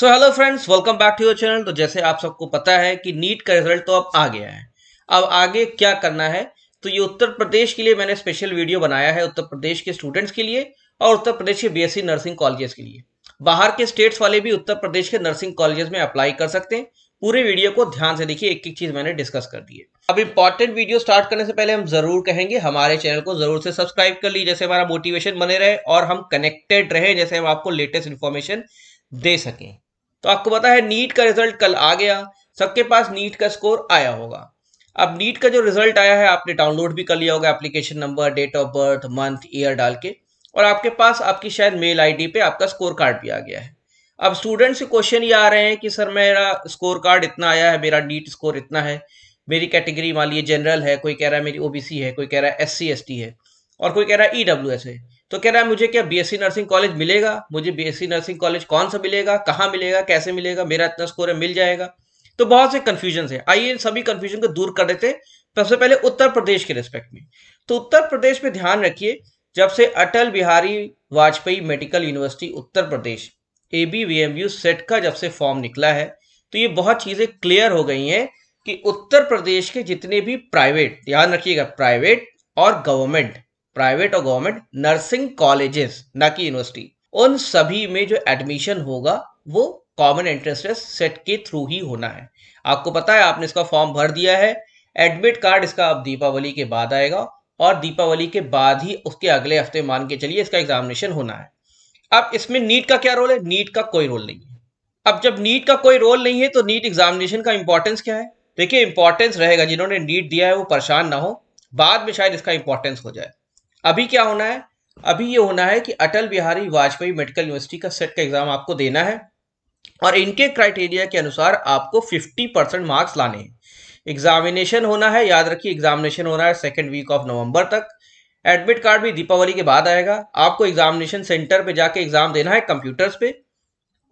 so hello friends welcome back to your channel तो जैसे आप सबको पता है कि नीट का रिजल्ट तो अब आ गया है अब आगे क्या करना है तो ये उत्तर प्रदेश के लिए मैंने स्पेशल वीडियो बनाया है उत्तर प्रदेश के स्टूडेंट्स के लिए और उत्तर प्रदेश के बीएससी नर्सिंग कॉलेजेस के लिए बाहर के स्टेट्स वाले भी उत्तर प्रदेश के नर्सिंग कॉलेजेस में अप्लाई कर सकते हैं पूरे वीडियो को ध्यान से देखिए एक एक चीज मैंने डिस्कस कर दी है अब इंपॉर्टेंट वीडियो स्टार्ट करने से पहले हम जरूर कहेंगे हमारे चैनल को जरूर से सब्सक्राइब कर लीजिए जैसे हमारा मोटिवेशन बने रहे और हम कनेक्टेड रहे जैसे हम आपको लेटेस्ट इन्फॉर्मेशन दे सकें तो आपको पता है नीट का रिजल्ट कल आ गया सबके पास नीट का स्कोर आया होगा अब नीट का जो रिजल्ट आया है आपने डाउनलोड भी कर लिया होगा application number date of birth month year डाल के और आपके पास आपकी शायद मेल आईडी पे आपका स्कोर कार्ड भी आ गया है अब स्टूडेंट से क्वेश्चन ये आ रहे हैं कि सर मेरा स्कोर कार्ड इतना आया है मेरा नीट स्कोर इतना है मेरी कैटेगरी मान लीजिए जनरल है कोई कह रहा है मेरी ओबीसी है कोई कह रहा है एस सी है और कोई कह रहा है ई है तो कह रहा है मुझे क्या बीएससी नर्सिंग कॉलेज मिलेगा मुझे बीएससी नर्सिंग कॉलेज कौन सा मिलेगा कहाँ मिलेगा कैसे मिलेगा मेरा इतना स्कोर है मिल जाएगा तो बहुत से कन्फ्यूजन है आइए इन सभी कन्फ्यूजन को दूर कर देते सबसे पहले उत्तर प्रदेश के रिस्पेक्ट में तो उत्तर प्रदेश में ध्यान रखिए जब से Atal Bihari Vajpayee medical university Uttar Pradesh A B V M U CET का जब से फॉर्म निकला है तो ये बहुत चीज़ें क्लियर हो गई हैं कि उत्तर प्रदेश के जितने भी प्राइवेट ध्यान रखिएगा प्राइवेट और गवर्नमेंट प्राइवेट और गवर्नमेंट नर्सिंग कॉलेजेस न कि यूनिवर्सिटी उन सभी में जो एडमिशन होगा वो कॉमन एंट्रेंस टेस्ट सेट के थ्रू ही होना है आपको पता है आपने इसका फॉर्म भर दिया है एडमिट कार्ड इसका अब दीपावली के बाद आएगा और दीपावली के बाद ही उसके अगले हफ्ते मान के चलिए इसका एग्जामिनेशन होना है अब इसमें नीट का क्या रोल है नीट का कोई रोल नहीं है अब जब नीट का कोई रोल नहीं है तो नीट एग्जामिनेशन का इंपॉर्टेंस क्या है देखिए इंपॉर्टेंस रहेगा जिन्होंने नीट दिया है वो परेशान ना हो बाद में शायद इसका इंपॉर्टेंस हो जाए अभी क्या होना है अभी ये होना है कि अटल बिहारी वाजपेयी मेडिकल यूनिवर्सिटी का सेट का एग्जाम आपको देना है और इनके क्राइटेरिया के अनुसार आपको 50 परसेंट मार्क्स लाने हैं एग्जामिनेशन होना है याद रखिए एग्जामिनेशन होना है सेकेंड वीक ऑफ नवंबर तक एडमिट कार्ड भी दीपावली के बाद आएगा आपको एग्जामिनेशन सेंटर पे जाके एग्जाम देना है कंप्यूटर्स पे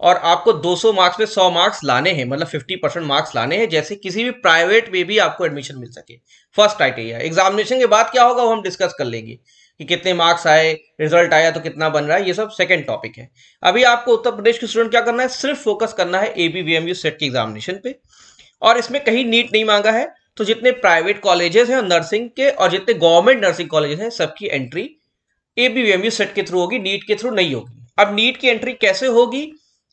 और आपको 200 मार्क्स में 100 मार्क्स लाने हैं मतलब 50 परसेंट मार्क्स लाने हैं जैसे किसी भी प्राइवेट में भी आपको एडमिशन मिल सके फर्स्ट क्राइटेरिया एग्जामिनेशन के बाद क्या होगा वो हम डिस्कस कर लेंगे कि कितने मार्क्स आए रिजल्ट आया तो कितना बन रहा है ये सब सेकंड टॉपिक है अभी आपको उत्तर प्रदेश के स्टूडेंट क्या करना है सिर्फ फोकस करना है ए सेट के एग्जामिनेशन पे और इसमें कहीं नीट नहीं मांगा है तो जितने प्राइवेट कॉलेजेस हैं नर्सिंग के और जितने गवर्नमेंट नर्सिंग कॉलेजेस हैं सबकी एंट्री ए सेट के थ्रू होगी नीट के थ्रू नहीं होगी अब नीट की एंट्री कैसे होगी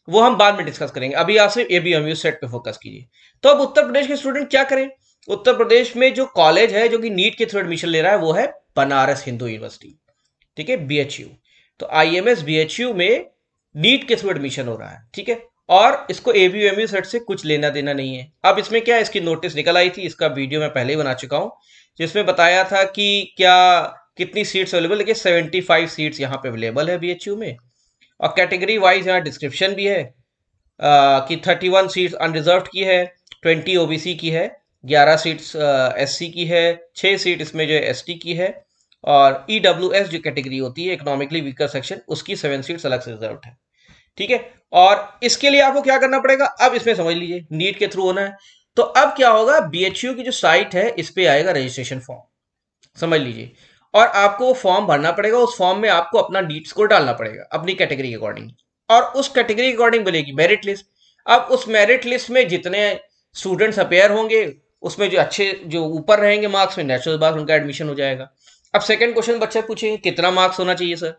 वो हम बाद में डिस्कस करेंगे अभी आप सिर्फ एबीएमयू सेट पे फोकस कीजिए तो अब उत्तर प्रदेश के स्टूडेंट क्या करें उत्तर प्रदेश में जो कॉलेज है जो कि नीट के थ्रू एडमिशन ले रहा है वो है बनारस हिंदू यूनिवर्सिटी ठीक है बीएचयू तो आईएमएस बीएचयू में नीट के थ्रू एडमिशन हो रहा है ठीक है और इसको एबीएमयू सेट से कुछ लेना देना नहीं है अब इसमें क्या इसकी नोटिस निकल आई थी इसका वीडियो मैं पहले ही बना चुका हूँ जिसमें बताया था कि क्या कितनी सीट्स अवेलेबल लेकिन कि 75 सीट्स यहाँ पे अवेलेबल है बीएचयू में और कैटेगरी वाइज यहाँ डिस्क्रिप्शन भी है आ, कि वन सीट्स अनरिजर्व की है ट्वेंटी ओबीसी की है ग्यारह सीट्स एससी की है छः सीट इसमें जो है एसटी की है और ईडब्ल्यूएस e जो कैटेगरी होती है इकोनॉमिकली वीकर सेक्शन उसकी सेवन सीट्स अलग से रिजर्व है ठीक है और इसके लिए आपको क्या करना पड़ेगा अब इसमें समझ लीजिए नीट के थ्रू होना है तो अब क्या होगा बी की जो साइट है इस पर आएगा रजिस्ट्रेशन फॉर्म समझ लीजिए और आपको वो फॉर्म भरना पड़ेगा उस फॉर्म में आपको अपना नीट स्कोर डालना पड़ेगा अपनी कैटेगरी के अकॉर्डिंग और उस कैटेगरी के अकॉर्डिंग बनेगी मेरिट लिस्ट अब उस मेरिट लिस्ट में जितने स्टूडेंट्स अपेयर होंगे उसमें जो अच्छे जो ऊपर रहेंगे मार्क्स में नेचुरल मार्क्स उनका एडमिशन हो जाएगा अब सेकेंड क्वेश्चन बच्चे पूछेंगे कितना मार्क्स होना चाहिए सर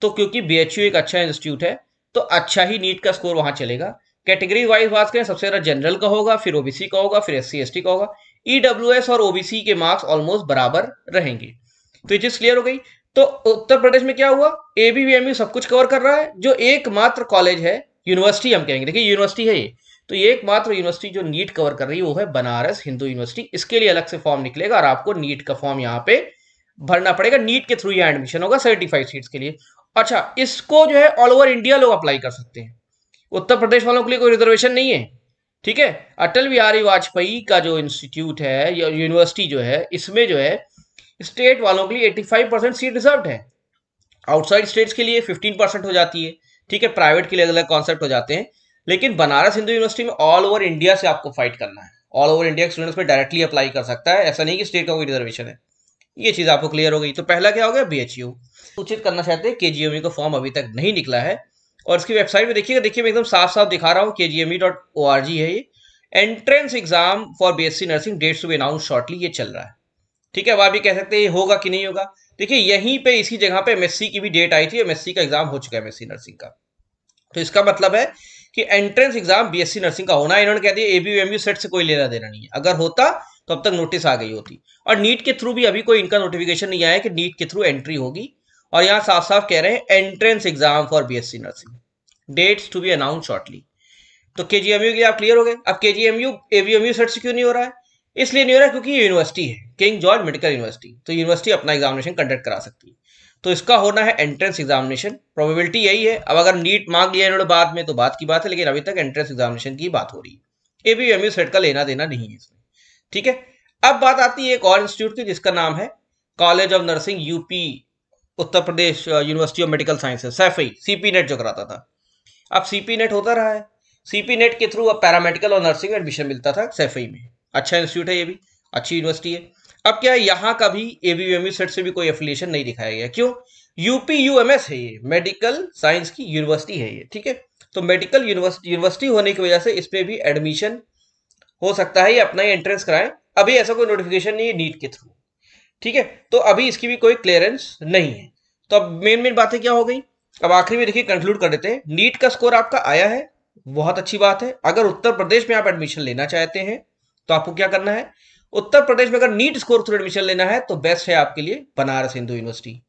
तो क्योंकि बी एक अच्छा इंस्टीट्यूट है तो अच्छा ही नीट का स्कोर वहाँ चलेगा कैटेगरी वाइज बात करें सबसे ज़्यादा जनरल का होगा फिर ओबीसी का होगा फिर एस सी का होगा ई e और ओबीसी के मार्क्स ऑलमोस्ट बराबर रहेंगे तो ये चीज क्लियर हो गई तो उत्तर प्रदेश में क्या हुआ ए सब कुछ कवर कर रहा है जो एकमात्र कॉलेज है यूनिवर्सिटी हम कहेंगे देखिए यूनिवर्सिटी है ये तो ये एकमात्र यूनिवर्सिटी जो नीट कवर कर रही है वो है बनारस हिंदू यूनिवर्सिटी इसके लिए अलग से फॉर्म निकलेगा और आपको नीट का फॉर्म यहाँ पे भरना पड़ेगा नीट के थ्रू यहाँ एडमिशन होगा सर्टिफाइड सीट्स के लिए अच्छा इसको जो है ऑल ओवर इंडिया लोग अप्लाई कर सकते हैं उत्तर प्रदेश वालों के लिए कोई रिजर्वेशन नहीं है ठीक है अटल बिहारी वाजपेयी का जो इंस्टीट्यूट है या यूनिवर्सिटी जो है इसमें जो है स्टेट वालों के लिए 85 परसेंट सीट रिजर्व है आउटसाइड स्टेट्स के लिए 15 परसेंट हो जाती है ठीक है प्राइवेट के लिए अलग कॉन्सेप्ट हो जाते हैं लेकिन बनारस हिंदू यूनिवर्सिटी में ऑल ओवर इंडिया से आपको फाइट करना है ऑल ओवर इंडिया स्टूडेंट्स में डायरेक्टली अप्लाई कर सकता है ऐसा नहीं कि स्टेट का कोई रिजर्वेशन है ये चीज़ आपको क्लियर हो गई तो पहला क्या हो गया बी सूचित करना चाहते हैं के का फॉर्म अभी तक नहीं निकला है और इसकी वेबसाइट में देखिएगा देखिए मैं एकदम साफ साफ दिखा रहा हूँ के e है ये entrance exam for B nursing dates to be announce shortly ये चल रहा है ठीक है वह भी कह सकते हैं होगा कि नहीं होगा देखिए यहीं पे इसी जगह पे एमएससी की भी डेट आई थी एमएससी का एग्जाम हो चुका है एमएससी नर्सिंग का तो इसका मतलब है कि एंट्रेंस एग्जाम बीएससी नर्सिंग का होना इन्होंने कह दिया एबीयू एमयू सेट से कोई लेना देना नहीं है अगर होता तो अब तक नोटिस आ गई होती और नीट के थ्रू भी अभी कोई इनका नोटिफिकेशन नहीं आया कि नीट के थ्रू एंट्री होगी और यहाँ साफ साफ कह रहे हैं entrance exam for C nursing dates to be announce shortly तो के के लिए आप क्लियर हो गए अब के जी एम यू सेट से क्यों नहीं हो रहा है इसलिए नहीं हो रहा है क्योंकि ये यूनिवर्सिटी है किंग जॉर्ज मेडिकल यूनिवर्सिटी तो यूनिवर्सिटी अपना एग्जामिनेशन कंडक्ट करा सकती है तो इसका होना है एंट्रेंस एग्जामिनेशन प्रोबेबिलिटी यही है अब अगर नीट मांग लिया इन्होंने बाद में तो बात की बात है लेकिन अभी तक एंट्रेंस एग्जामिनेशन की बात हो रही है A B M U CET का लेना देना नहीं है इसमें ठीक है अब बात आती है एक और इंस्टीट्यूट की जिसका नाम है college of nursing UP Uttar Pradesh university of medical sciences Saifai CP NET जो कराता था अब सीपी नेट होता रहा है सीपी नेट के थ्रू अब पैरामेडिकल और नर्सिंग एडमिशन मिलता था सैफई में अच्छा इंस्टीट्यूट है ये भी अच्छी यूनिवर्सिटी है अब क्या यहां का भी एबीवीएमयू सेट e से भी कोई एफिलिएशन नहीं दिखाया गया क्यों यूपी यूएमएस है ये मेडिकल साइंस की यूनिवर्सिटी है ये ठीक है तो मेडिकल यूनिवर्सिटी यूनिवर्सिटी होने की वजह से इसमें भी एडमिशन हो सकता है ये अपना ही एंट्रेंस कराएं अभी ऐसा कोई नोटिफिकेशन नहीं है नीट के थ्रू ठीक है तो अभी इसकी भी कोई क्लियरेंस नहीं है तो अब मेन मेन बातें क्या हो गई अब आखिरी में देखिए कंक्लूड कर देते हैं नीट का स्कोर आपका आया है बहुत अच्छी बात है अगर उत्तर प्रदेश में आप एडमिशन लेना चाहते हैं तो आपको क्या करना है उत्तर प्रदेश में अगर नीट स्कोर थ्रू एडमिशन लेना है तो बेस्ट है आपके लिए Banaras Hindu university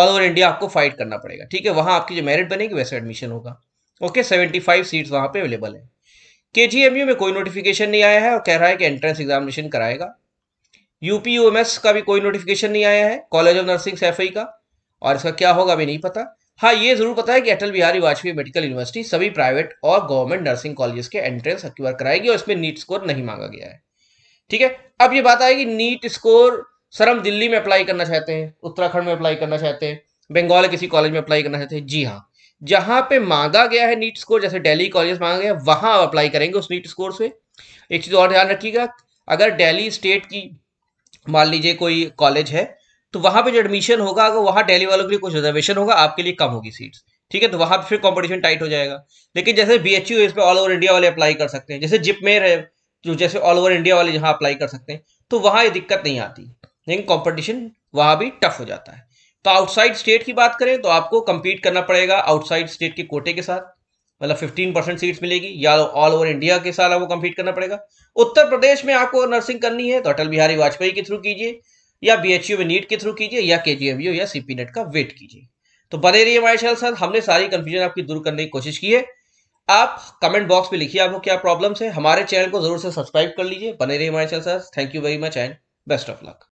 all over India आपको फाइट करना पड़ेगा ठीक है वहां आपकी जो मेरिट बनेगी वैसे एडमिशन होगा ओके सेवेंटी फाइव सीट वहां पर अवेलेबल है के में कोई नोटिफिकेशन नहीं आया है और कह रहा है कि एंट्रेंस एग्जामिनेशन कराएगा यूपी यूएमएस का भी कोई नोटिफिकेशन नहीं आया है कॉलेज ऑफ नर्सिंग एफ का और इसका क्या होगा अभी नहीं पता हाँ ये जरूर पता है कि अटल बिहारी वाजपेयी मेडिकल यूनिवर्सिटी सभी प्राइवेट और गवर्नमेंट नर्सिंग कॉलेज के एंट्रेंस अक्यूर कराएगी और इसमें नीट स्कोर नहीं मांगा गया है ठीक है अब ये बात आएगी नीट स्कोर सर हम दिल्ली में अप्लाई करना चाहते हैं उत्तराखंड में अप्लाई करना चाहते हैं बंगाल किसी कॉलेज में अप्लाई करना चाहते हैं जी हाँ जहां पे मांगा गया है नीट स्कोर जैसे दिल्ली कॉलेज मांगा गया वहां आप अप्लाई करेंगे उस नीट स्कोर से एक चीज और ध्यान रखिएगा अगर दिल्ली स्टेट की मान लीजिए कोई कॉलेज है तो वहां पे जो एडमिशन होगा अगर वहां दिल्ली वालों के लिए कुछ रिजर्वेशन होगा आपके लिए कम होगी सीट्स ठीक है तो वहां पे फिर कॉम्पिटिशन टाइट हो जाएगा लेकिन जैसे बी एच यू इस पर ऑल ओवर इंडिया वाले अप्लाई कर सकते हैं जैसे जिपमेर है जो जैसे ऑल ओवर इंडिया वाले जहाँ अप्लाई कर सकते हैं तो वहाँ ये दिक्कत नहीं आती लेकिन कॉम्पिटिशन वहाँ भी टफ हो जाता है तो आउटसाइड स्टेट की बात करें तो आपको कम्पीट करना पड़ेगा आउटसाइड स्टेट के कोटे के साथ मतलब 15 परसेंट सीट्स मिलेगी या ऑल ओवर इंडिया के साथ आपको कम्पीट करना पड़ेगा उत्तर प्रदेश में आपको नर्सिंग करनी है तो अटल बिहारी वाजपेयी के थ्रू कीजिए या बी एच यू में नीट के थ्रू कीजिए या के या सी नेट का वेट कीजिए तो बने है हमारे साथ हमने सारी कन्फ्यूजन आपकी दूर करने की कोशिश की है आप कमेंट बॉक्स में लिखिए आपको क्या प्रॉब्लम्स है हमारे चैनल को जरूर से सब्सक्राइब कर लीजिए बने रहिए हमारे channel sir thank you very much and best of luck